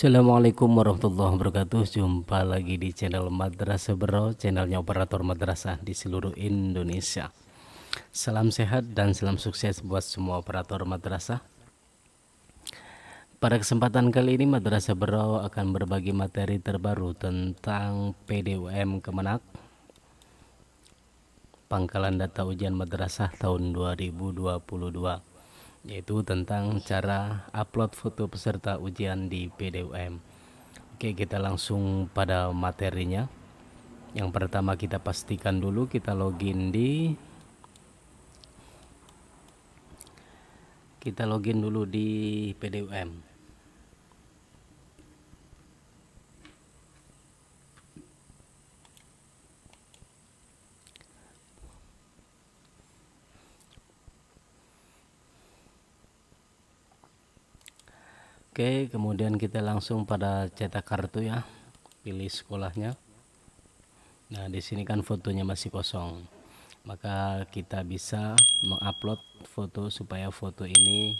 Assalamualaikum warahmatullahi wabarakatuh Jumpa lagi di channel Madrasah Bro Channelnya operator madrasah di seluruh Indonesia Salam sehat dan salam sukses buat semua operator madrasah Pada kesempatan kali ini Madrasah Bro akan berbagi materi terbaru tentang PDUM Kemenak Pangkalan Data Ujian Madrasah tahun 2022 yaitu tentang cara upload foto peserta ujian di PDUM. Oke, kita langsung pada materinya. Yang pertama kita pastikan dulu kita login di kita login dulu di PDUM. Oke, kemudian kita langsung pada cetak kartu ya. Pilih sekolahnya. Nah, di sini kan fotonya masih kosong. Maka kita bisa mengupload foto supaya foto ini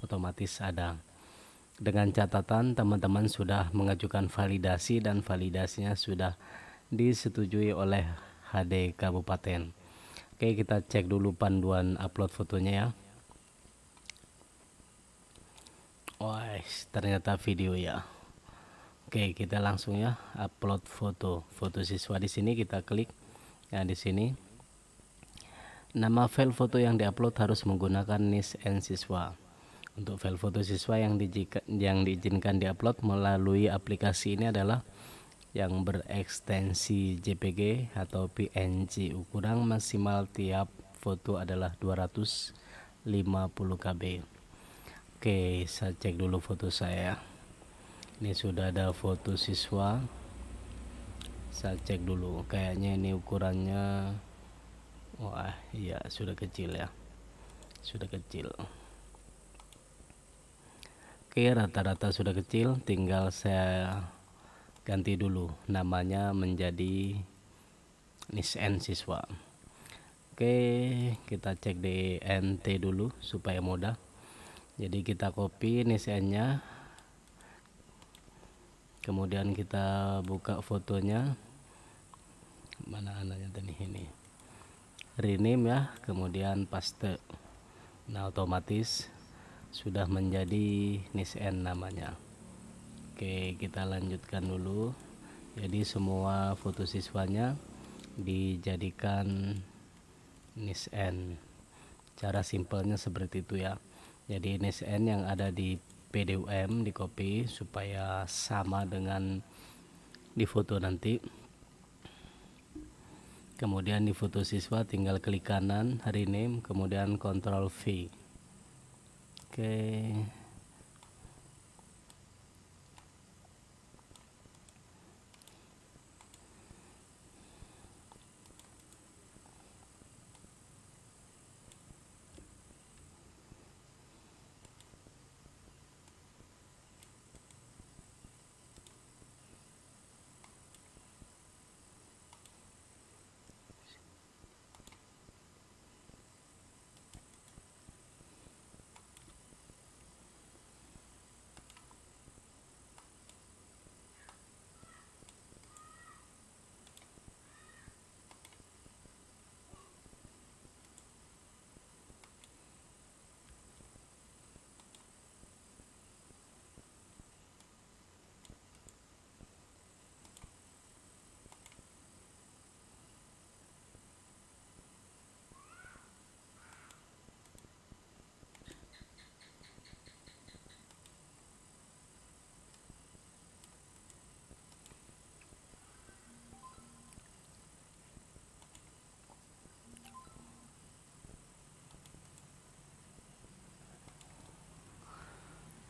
otomatis ada. Dengan catatan teman-teman sudah mengajukan validasi dan validasinya sudah disetujui oleh HD Kabupaten. Oke, kita cek dulu panduan upload fotonya ya. Wah, ternyata video ya. Oke, kita langsung ya upload foto. Foto siswa di sini kita klik. Nah, di sini nama file foto yang diupload harus menggunakan NIS N siswa. Untuk file foto siswa yang, dijika, yang diizinkan diupload melalui aplikasi ini adalah yang berekstensi JPG atau PNG. Ukuran maksimal tiap foto adalah 250 KB. Oke, saya cek dulu foto saya. Ini sudah ada foto siswa. Saya cek dulu, kayaknya ini ukurannya. Wah, iya, sudah kecil ya, sudah kecil. Oke, rata-rata sudah kecil, tinggal saya ganti dulu namanya menjadi N siswa. Oke, kita cek di NT dulu supaya mudah jadi kita copy nisn-nya, kemudian kita buka fotonya mana anaknya tadi ini rename ya kemudian paste nah otomatis sudah menjadi nisn namanya oke kita lanjutkan dulu jadi semua foto siswanya dijadikan nisn. cara simpelnya seperti itu ya jadi NSN yang ada di PDUM di copy supaya sama dengan di foto nanti kemudian di foto siswa tinggal klik kanan hari name kemudian kontrol V oke okay.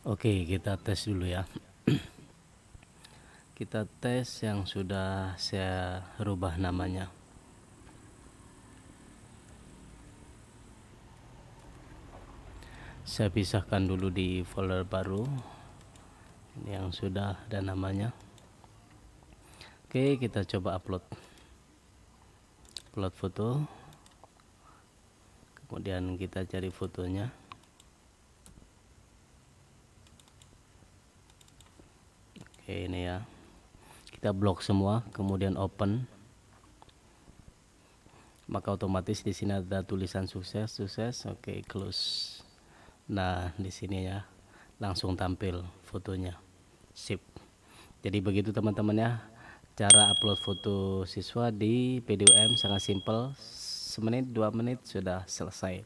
Oke, kita tes dulu ya. kita tes yang sudah saya rubah namanya. Saya pisahkan dulu di folder baru ini yang sudah ada namanya. Oke, kita coba upload. Upload foto. Kemudian kita cari fotonya. Oke, ini ya. Kita blok semua, kemudian open. Maka otomatis di sini ada tulisan sukses, sukses. Oke, close. Nah, di sini ya langsung tampil fotonya. Sip. Jadi begitu teman-teman ya cara upload foto siswa di PDM sangat simpel. Semenit, dua menit sudah selesai.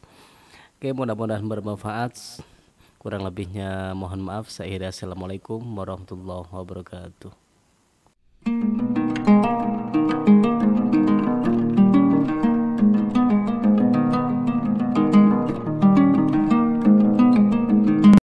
Oke, mudah-mudahan bermanfaat. Kurang lebihnya mohon maaf. Saya Assalamualaikum warahmatullahi wabarakatuh.